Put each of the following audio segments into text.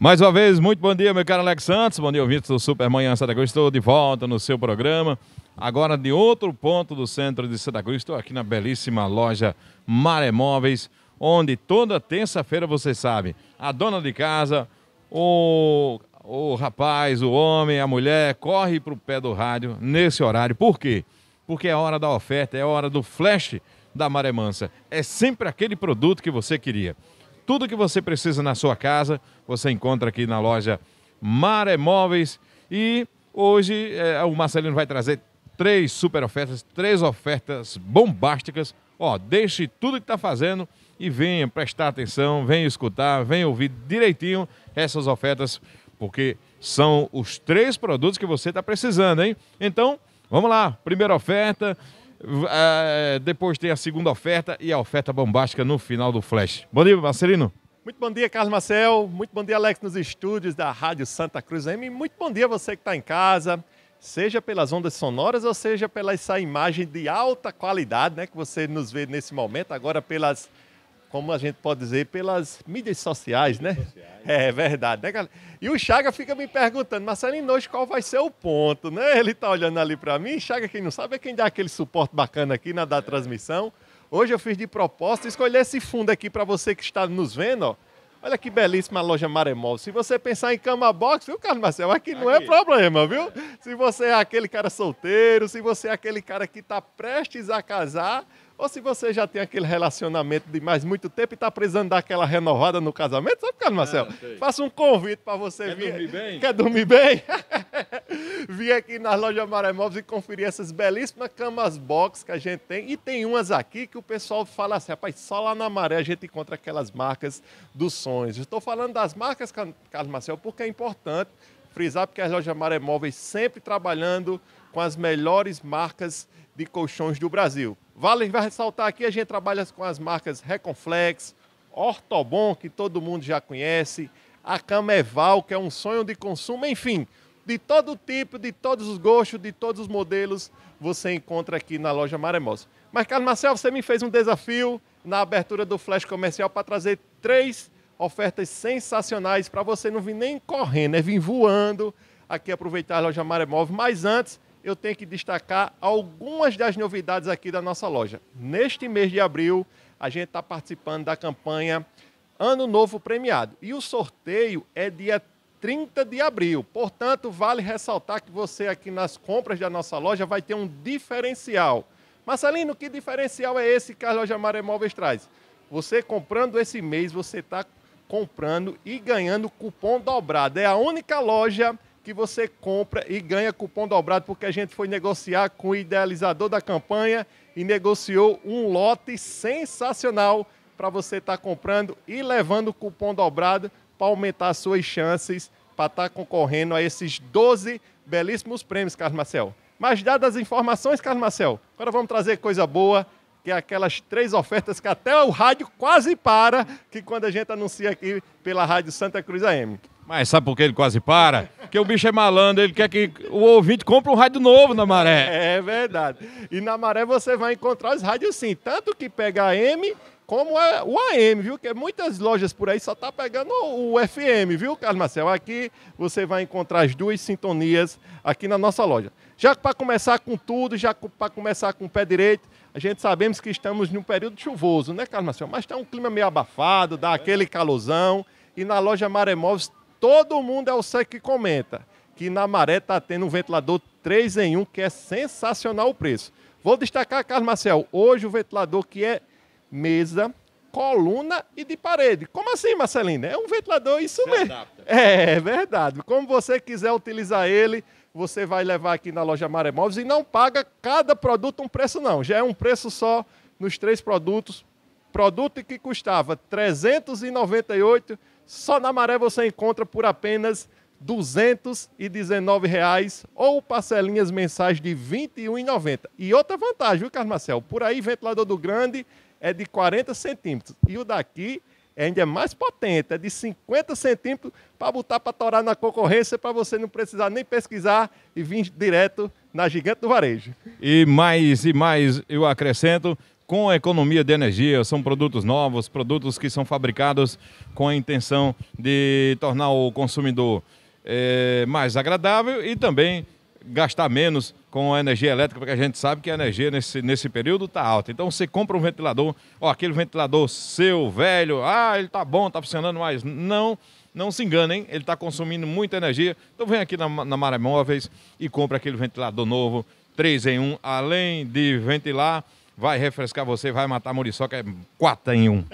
Mais uma vez, muito bom dia, meu caro Alex Santos. Bom dia, ouvintes do Supermanhã Santa Cruz. Estou de volta no seu programa. Agora, de outro ponto do centro de Santa Cruz, estou aqui na belíssima loja Maré Móveis, onde toda terça-feira, você sabe, a dona de casa, o, o rapaz, o homem, a mulher, corre para o pé do rádio nesse horário. Por quê? Porque é hora da oferta, é hora do flash da Maré Mansa. É sempre aquele produto que você queria. Tudo que você precisa na sua casa, você encontra aqui na loja Maré Móveis. E hoje é, o Marcelino vai trazer três super ofertas, três ofertas bombásticas. Ó, deixe tudo que está fazendo e venha prestar atenção, venha escutar, venha ouvir direitinho essas ofertas, porque são os três produtos que você está precisando, hein? Então, vamos lá, primeira oferta, é, depois tem a segunda oferta e a oferta bombástica no final do Flash. Bom dia, Marcelino. Muito bom dia, Carlos Marcel. Muito bom dia, Alex, nos estúdios da Rádio Santa Cruz M. Muito bom dia você que está em casa, seja pelas ondas sonoras ou seja pela essa imagem de alta qualidade né, que você nos vê nesse momento, agora pelas como a gente pode dizer, pelas mídias sociais, né? Sociais. É verdade, né, galera? E o Chaga fica me perguntando, Marcelinho, hoje qual vai ser o ponto, né? Ele tá olhando ali para mim, Chaga, quem não sabe, é quem dá aquele suporte bacana aqui na da é. transmissão. Hoje eu fiz de proposta, escolher esse fundo aqui para você que está nos vendo, ó. Olha que belíssima loja Maremol. Se você pensar em cama box, viu, Carlos Marcelo? Aqui não é aqui. é problema, viu? Se você é aquele cara solteiro, se você é aquele cara que está prestes a casar, ou se você já tem aquele relacionamento de mais muito tempo e está precisando dar aquela renovada no casamento, sabe, Carlos ah, Marcelo? Ah, Faça um convite para você Quer vir. Quer dormir bem? Quer dormir bem? Vim aqui na loja Maremóveis e conferir essas belíssimas camas box que a gente tem. E tem umas aqui que o pessoal fala assim, rapaz, só lá na maré a gente encontra aquelas marcas dos sonhos. Estou falando das marcas, Carlos Marcelo, porque é importante frisar porque as lojas Maré Móveis sempre trabalhando com as melhores marcas de colchões do Brasil. Vale vai ressaltar aqui, a gente trabalha com as marcas Reconflex, Ortobon, que todo mundo já conhece, a Cama Eval, que é um sonho de consumo, enfim, de todo tipo, de todos os gostos, de todos os modelos, você encontra aqui na loja Maremóveis. É Mas, Carlos Marcel, você me fez um desafio na abertura do Flash Comercial para trazer três ofertas sensacionais para você não vir nem correndo, é né? vir voando aqui aproveitar a loja Maremove. Mas antes, eu tenho que destacar algumas das novidades aqui da nossa loja. Neste mês de abril, a gente está participando da campanha Ano Novo Premiado. E o sorteio é dia 30 de abril. Portanto, vale ressaltar que você aqui nas compras da nossa loja vai ter um diferencial. Marcelino, que diferencial é esse que a loja Maremóveis traz? Você comprando esse mês, você está comprando e ganhando cupom dobrado. É a única loja que você compra e ganha cupom dobrado, porque a gente foi negociar com o idealizador da campanha e negociou um lote sensacional para você estar tá comprando e levando cupom dobrado para aumentar suas chances para estar tá concorrendo a esses 12 belíssimos prêmios, Carlos Marcel. Mas dadas as informações, Carlos Marcel, agora vamos trazer coisa boa que é aquelas três ofertas que até o rádio quase para, que quando a gente anuncia aqui pela Rádio Santa Cruz AM. Mas sabe por que ele quase para? Porque o bicho é malandro, ele quer que o ouvinte compre um rádio novo na maré. É verdade. E na maré você vai encontrar os rádios sim, tanto que pega a M como o AM, viu? Que muitas lojas por aí só tá pegando o FM, viu, Carlos Marcel? Aqui você vai encontrar as duas sintonias aqui na nossa loja. Já para começar com tudo, já para começar com o pé direito, a gente sabemos que estamos num período chuvoso, né, Carlos Marcelo? Mas está um clima meio abafado, dá aquele calosão. E na loja Maré Móveis, todo mundo é o SEC que comenta que na Maré está tendo um ventilador 3 em 1, que é sensacional o preço. Vou destacar, Carlos Marcel, hoje o ventilador que é mesa, coluna e de parede. Como assim, Marcelina? É um ventilador, isso mesmo. É, é verdade. Como você quiser utilizar ele, você vai levar aqui na loja Móveis e não paga cada produto um preço, não. Já é um preço só nos três produtos. Produto que custava 398, só na Maré você encontra por apenas R$ 219,00 ou parcelinhas mensais de R$ 21,90. E outra vantagem, viu, Carlos Marcel? Por aí, ventilador do grande é de 40 centímetros. E o daqui é ainda é mais potente, é de 50 centímetros para botar para torar na concorrência, para você não precisar nem pesquisar e vir direto na gigante do varejo. E mais e mais eu acrescento, com a economia de energia. São produtos novos, produtos que são fabricados com a intenção de tornar o consumidor é, mais agradável e também gastar menos com a energia elétrica, porque a gente sabe que a energia nesse, nesse período está alta. Então você compra um ventilador, ó, aquele ventilador seu, velho, ah, ele tá bom, tá funcionando, mas não, não se engane ele está consumindo muita energia. Então vem aqui na, na Móveis e compra aquele ventilador novo, 3 em 1, além de ventilar vai refrescar você, vai matar a muriçoca, é quatro em um.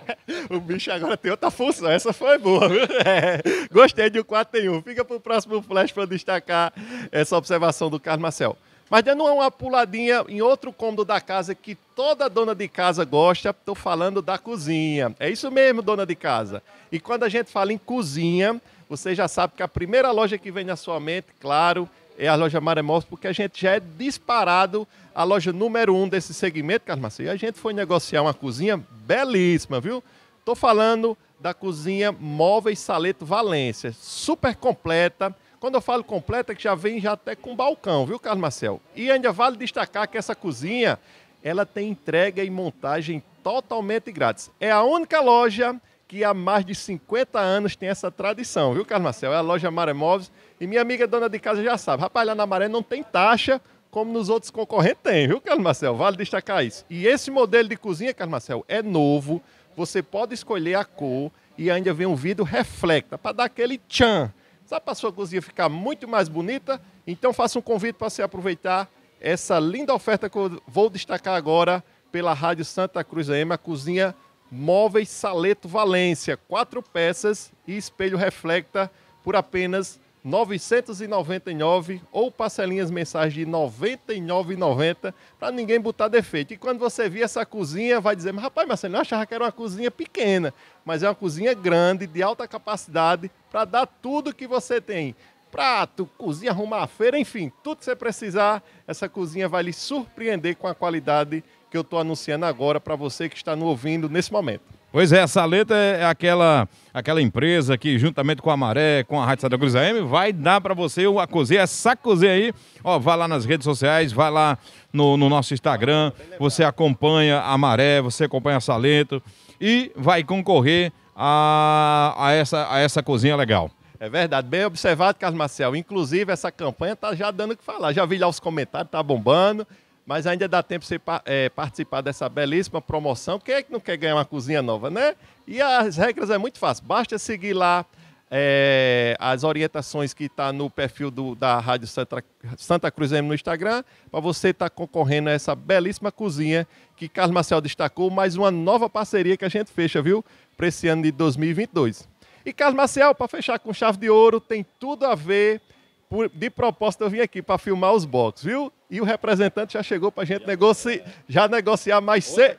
o bicho agora tem outra função, essa foi boa. É, gostei de um 4 em 1. Fica para o próximo flash para destacar essa observação do Carlos Marcel. Mas dando uma puladinha em outro cômodo da casa que toda dona de casa gosta, estou falando da cozinha. É isso mesmo, dona de casa. E quando a gente fala em cozinha, você já sabe que a primeira loja que vem na sua mente, claro, é a loja Maremotos, porque a gente já é disparado a loja número um desse segmento, Carlos Marcelo. E A gente foi negociar uma cozinha belíssima, viu? Estou falando da cozinha Móveis Saleto Valência, super completa. Quando eu falo completa, é que já vem já até com balcão, viu, Carlos Marcel? E ainda vale destacar que essa cozinha, ela tem entrega e montagem totalmente grátis. É a única loja que há mais de 50 anos tem essa tradição, viu, Carlos Marcel? É a loja Maré Móveis. E minha amiga dona de casa já sabe. Rapaz, lá na Maré não tem taxa, como nos outros concorrentes tem, viu, Carlos Marcel? Vale destacar isso. E esse modelo de cozinha, Carlos Marcel, é novo. Você pode escolher a cor e ainda vem um vidro reflecta para dar aquele tchan. Sabe para a sua cozinha ficar muito mais bonita? Então faça um convite para você aproveitar essa linda oferta que eu vou destacar agora pela Rádio Santa Cruz AM, a cozinha Móveis Saleto Valência, quatro peças e espelho reflecta por apenas 999 ou parcelinhas mensais de 99,90 para ninguém botar defeito. E quando você vir essa cozinha, vai dizer: "Mas rapaz, Marcelo, eu achava que era uma cozinha pequena, mas é uma cozinha grande, de alta capacidade, para dar tudo que você tem prato, cozinha arrumar a feira, enfim, tudo que você precisar, essa cozinha vai lhe surpreender com a qualidade que eu estou anunciando agora para você que está nos ouvindo nesse momento. Pois é, a Saleta é aquela, aquela empresa que, juntamente com a Maré, com a Rádio Santa Cruz AM, vai dar para você a cozinha, essa cozinha aí. Ó, vai lá nas redes sociais, vai lá no, no nosso Instagram, você acompanha a Maré, você acompanha a Saleta e vai concorrer a, a, essa, a essa cozinha legal. É verdade, bem observado, Carlos Marcel. Inclusive, essa campanha tá já dando o que falar. Já vi lá os comentários, tá bombando. Mas ainda dá tempo de você eh, participar dessa belíssima promoção. Quem é que não quer ganhar uma cozinha nova, né? E as regras é muito fácil. Basta seguir lá é, as orientações que está no perfil do, da Rádio Santa, Santa Cruz M no Instagram, para você estar tá concorrendo a essa belíssima cozinha que Carlos Marcel destacou, mais uma nova parceria que a gente fecha, viu? Para esse ano de 2022. E Carlos Marcel, para fechar com chave de ouro, tem tudo a ver por, de propósito eu vim aqui para filmar os boxes, viu? E o representante já chegou para a gente já, negoci... é. já negociar mais cedo.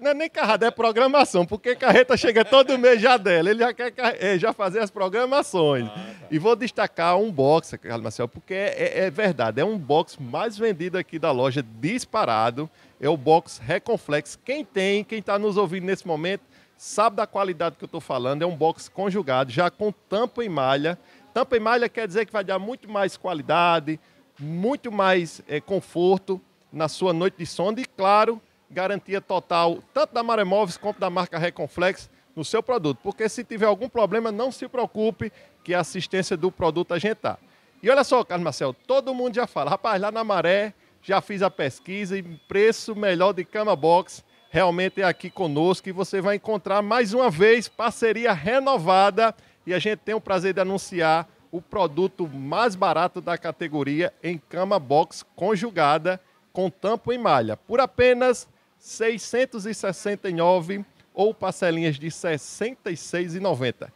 não é nem carrada, é programação, porque carreta chega todo mês já dela. Ele já quer eh, já fazer as programações. Ah, tá. E vou destacar um box, Carlos Marcel, porque é, é, é verdade, é um box mais vendido aqui da loja, disparado. É o box Reconflex. Quem tem, quem está nos ouvindo nesse momento, sabe da qualidade que eu estou falando. É um box conjugado, já com tampa e malha. Tampa e malha quer dizer que vai dar muito mais qualidade, muito mais é, conforto na sua noite de sonda e, claro, garantia total tanto da Maremóveis quanto da marca Reconflex no seu produto. Porque se tiver algum problema, não se preocupe que a assistência do produto a gente tá. E olha só, Carlos Marcel, todo mundo já fala, rapaz, lá na Maré já fiz a pesquisa e preço melhor de cama box realmente é aqui conosco e você vai encontrar mais uma vez parceria renovada e a gente tem o prazer de anunciar o produto mais barato da categoria em cama box conjugada com tampo e malha, por apenas R$ 669 ou parcelinhas de R$ 66,90.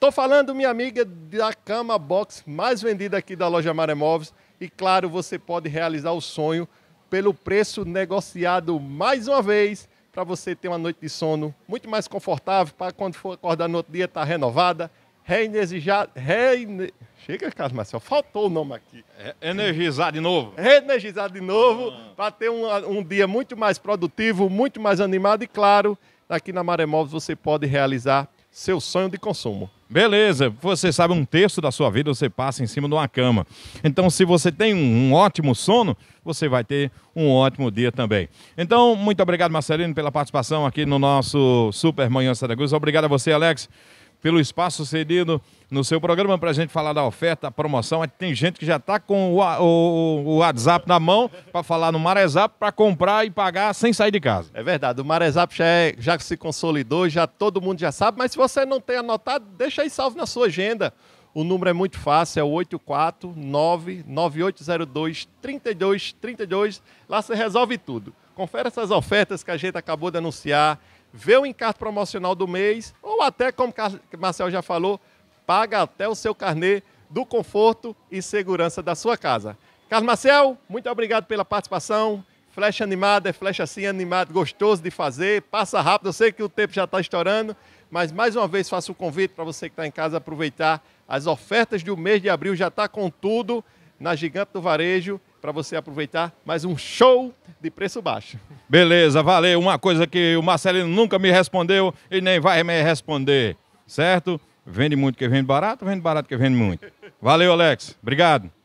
Tô falando, minha amiga, da cama box mais vendida aqui da loja Maremóveis e claro, você pode realizar o sonho pelo preço negociado mais uma vez para você ter uma noite de sono muito mais confortável para quando for acordar no outro dia estar tá renovada reinexijado, chega Chega, Carlos Marcel, faltou o nome aqui. É, energizar de novo. Energizar de novo, ah. para ter um, um, dia muito mais produtivo, muito mais animado e, claro, aqui na Maremóveis você pode realizar seu sonho de consumo. Beleza, você sabe, um terço da sua vida você passa em cima de uma cama. Então, se você tem um, ótimo sono, você vai ter um ótimo dia também. Então, muito obrigado, Marcelino, pela participação aqui no nosso Super Manhã Santa Cruz. Obrigado a você, Alex pelo espaço cedido no seu programa para a gente falar da oferta, promoção. Tem gente que já está com o, o, o, WhatsApp na mão para falar no Marezap para comprar e pagar sem sair de casa. É verdade, o Marezap já, é, já se consolidou, já todo mundo já sabe, mas se você não tem anotado, deixa aí salvo na sua agenda. O número é muito fácil, é o 849-9802-3232. Lá você resolve tudo. Confere essas ofertas que a gente acabou de anunciar vê o encargo promocional do mês, ou até, como o Marcel já falou, paga até o seu carnet do conforto e segurança da sua casa. Carlos Marcel, muito obrigado pela participação. Flecha animada, é flecha assim animado, gostoso de fazer, passa rápido. Eu sei que o tempo já está estourando, mas mais uma vez faço o convite para você que está em casa aproveitar as ofertas do mês de abril, já está com tudo na Gigante do Varejo para você aproveitar mais um show de preço baixo. Beleza, valeu. Uma coisa que o Marcelino nunca me respondeu e nem vai me responder, certo? Vende muito que vende barato, vende barato que vende muito. Valeu, Alex. Obrigado.